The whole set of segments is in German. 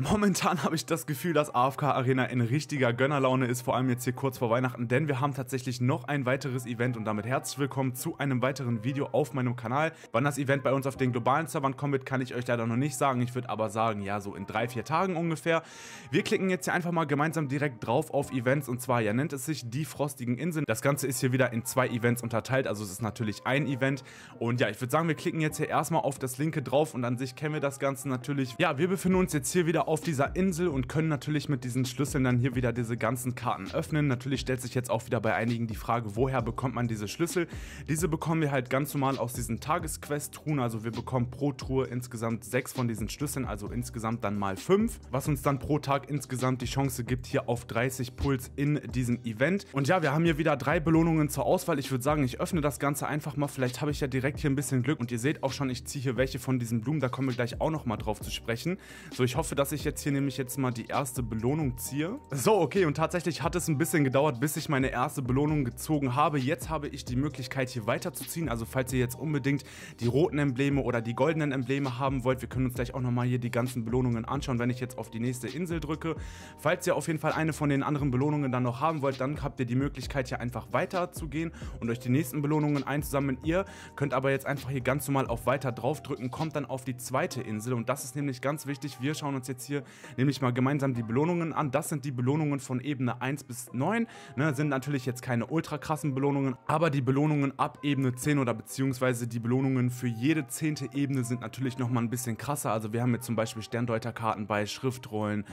Momentan habe ich das Gefühl, dass AFK Arena in richtiger Gönnerlaune ist, vor allem jetzt hier kurz vor Weihnachten, denn wir haben tatsächlich noch ein weiteres Event und damit herzlich willkommen zu einem weiteren Video auf meinem Kanal. Wann das Event bei uns auf den globalen Servern kommen wird, kann ich euch leider noch nicht sagen. Ich würde aber sagen, ja, so in drei, vier Tagen ungefähr. Wir klicken jetzt hier einfach mal gemeinsam direkt drauf auf Events und zwar, ja, nennt es sich die Frostigen Inseln. Das Ganze ist hier wieder in zwei Events unterteilt, also es ist natürlich ein Event und ja, ich würde sagen, wir klicken jetzt hier erstmal auf das linke drauf und an sich kennen wir das Ganze natürlich. Ja, wir befinden uns jetzt hier wieder auf auf dieser Insel und können natürlich mit diesen Schlüsseln dann hier wieder diese ganzen Karten öffnen. Natürlich stellt sich jetzt auch wieder bei einigen die Frage, woher bekommt man diese Schlüssel? Diese bekommen wir halt ganz normal aus diesen Tagesquest-Truhen. Also wir bekommen pro Truhe insgesamt sechs von diesen Schlüsseln, also insgesamt dann mal fünf, was uns dann pro Tag insgesamt die Chance gibt, hier auf 30 Puls in diesem Event. Und ja, wir haben hier wieder drei Belohnungen zur Auswahl. Ich würde sagen, ich öffne das Ganze einfach mal. Vielleicht habe ich ja direkt hier ein bisschen Glück. Und ihr seht auch schon, ich ziehe hier welche von diesen Blumen. Da kommen wir gleich auch nochmal drauf zu sprechen. So, ich hoffe, dass ich ich jetzt hier nämlich jetzt mal die erste Belohnung ziehe. So, okay, und tatsächlich hat es ein bisschen gedauert, bis ich meine erste Belohnung gezogen habe. Jetzt habe ich die Möglichkeit, hier weiterzuziehen. Also falls ihr jetzt unbedingt die roten Embleme oder die goldenen Embleme haben wollt, wir können uns gleich auch nochmal hier die ganzen Belohnungen anschauen, wenn ich jetzt auf die nächste Insel drücke. Falls ihr auf jeden Fall eine von den anderen Belohnungen dann noch haben wollt, dann habt ihr die Möglichkeit, hier einfach weiterzugehen und euch die nächsten Belohnungen einzusammeln. Ihr könnt aber jetzt einfach hier ganz normal auf Weiter drauf drücken, kommt dann auf die zweite Insel und das ist nämlich ganz wichtig. Wir schauen uns jetzt jetzt hier nämlich mal gemeinsam die Belohnungen an. Das sind die Belohnungen von Ebene 1 bis 9. Ne, sind natürlich jetzt keine ultra krassen Belohnungen, aber die Belohnungen ab Ebene 10 oder beziehungsweise die Belohnungen für jede zehnte Ebene sind natürlich nochmal ein bisschen krasser. Also wir haben jetzt zum Beispiel Sterndeuterkarten bei Schriftrollen,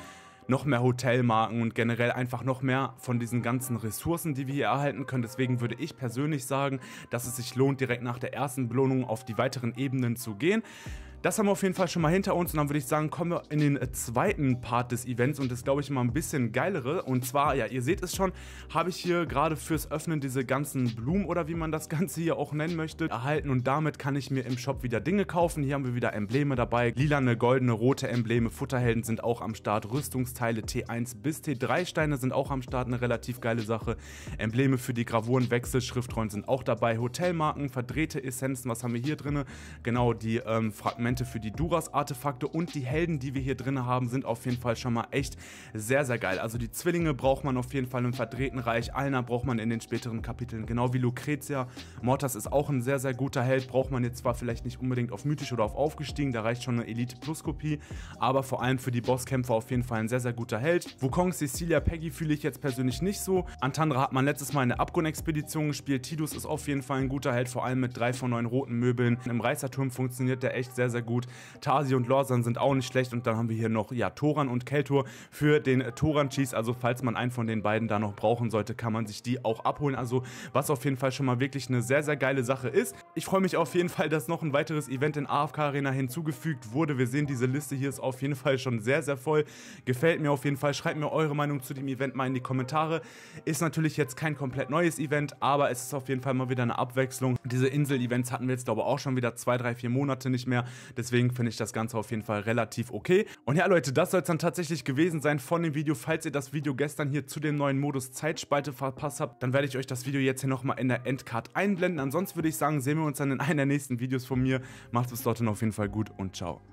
noch mehr Hotelmarken und generell einfach noch mehr von diesen ganzen Ressourcen, die wir hier erhalten können. Deswegen würde ich persönlich sagen, dass es sich lohnt, direkt nach der ersten Belohnung auf die weiteren Ebenen zu gehen. Das haben wir auf jeden Fall schon mal hinter uns und dann würde ich sagen, kommen wir in den äh, zweiten Part des Events und das glaube ich mal ein bisschen geilere. Und zwar, ja, ihr seht es schon, habe ich hier gerade fürs Öffnen diese ganzen Blumen oder wie man das Ganze hier auch nennen möchte, erhalten und damit kann ich mir im Shop wieder Dinge kaufen. Hier haben wir wieder Embleme dabei, lilane, goldene, rote Embleme, Futterhelden sind auch am Start, Rüstungsteile T1 bis T3 Steine sind auch am Start, eine relativ geile Sache. Embleme für die Gravuren, Wechsel, sind auch dabei, Hotelmarken, verdrehte Essenzen, was haben wir hier drin? Genau, die ähm, Fragmente Elemente für die Duras-Artefakte und die Helden, die wir hier drin haben, sind auf jeden Fall schon mal echt sehr, sehr geil. Also die Zwillinge braucht man auf jeden Fall im verdrehten Reich, Alna braucht man in den späteren Kapiteln, genau wie Lucretia. Mortas ist auch ein sehr, sehr guter Held, braucht man jetzt zwar vielleicht nicht unbedingt auf mythisch oder auf aufgestiegen, da reicht schon eine Elite-Plus-Kopie, aber vor allem für die Bosskämpfer auf jeden Fall ein sehr, sehr guter Held. Wukong, Cecilia, Peggy fühle ich jetzt persönlich nicht so. Antandra hat man letztes Mal in der Abgrund-Expedition gespielt, Tidus ist auf jeden Fall ein guter Held, vor allem mit drei von neun roten Möbeln. Im Reißerturm funktioniert der echt sehr, sehr sehr gut. Tasi und Lorsan sind auch nicht schlecht. Und dann haben wir hier noch ja, Toran und Keltur für den Toran-Cheese. Also falls man einen von den beiden da noch brauchen sollte, kann man sich die auch abholen. Also was auf jeden Fall schon mal wirklich eine sehr, sehr geile Sache ist. Ich freue mich auf jeden Fall, dass noch ein weiteres Event in AFK Arena hinzugefügt wurde. Wir sehen, diese Liste hier ist auf jeden Fall schon sehr, sehr voll. Gefällt mir auf jeden Fall. Schreibt mir eure Meinung zu dem Event mal in die Kommentare. Ist natürlich jetzt kein komplett neues Event, aber es ist auf jeden Fall mal wieder eine Abwechslung. Diese Insel-Events hatten wir jetzt, glaube ich, auch schon wieder zwei, drei, vier Monate nicht mehr. Deswegen finde ich das Ganze auf jeden Fall relativ okay. Und ja, Leute, das soll es dann tatsächlich gewesen sein von dem Video. Falls ihr das Video gestern hier zu dem neuen Modus Zeitspalte verpasst habt, dann werde ich euch das Video jetzt hier nochmal in der Endcard einblenden. Ansonsten würde ich sagen, sehen wir uns dann in einer der nächsten Videos von mir. Macht es dort dann auf jeden Fall gut und ciao.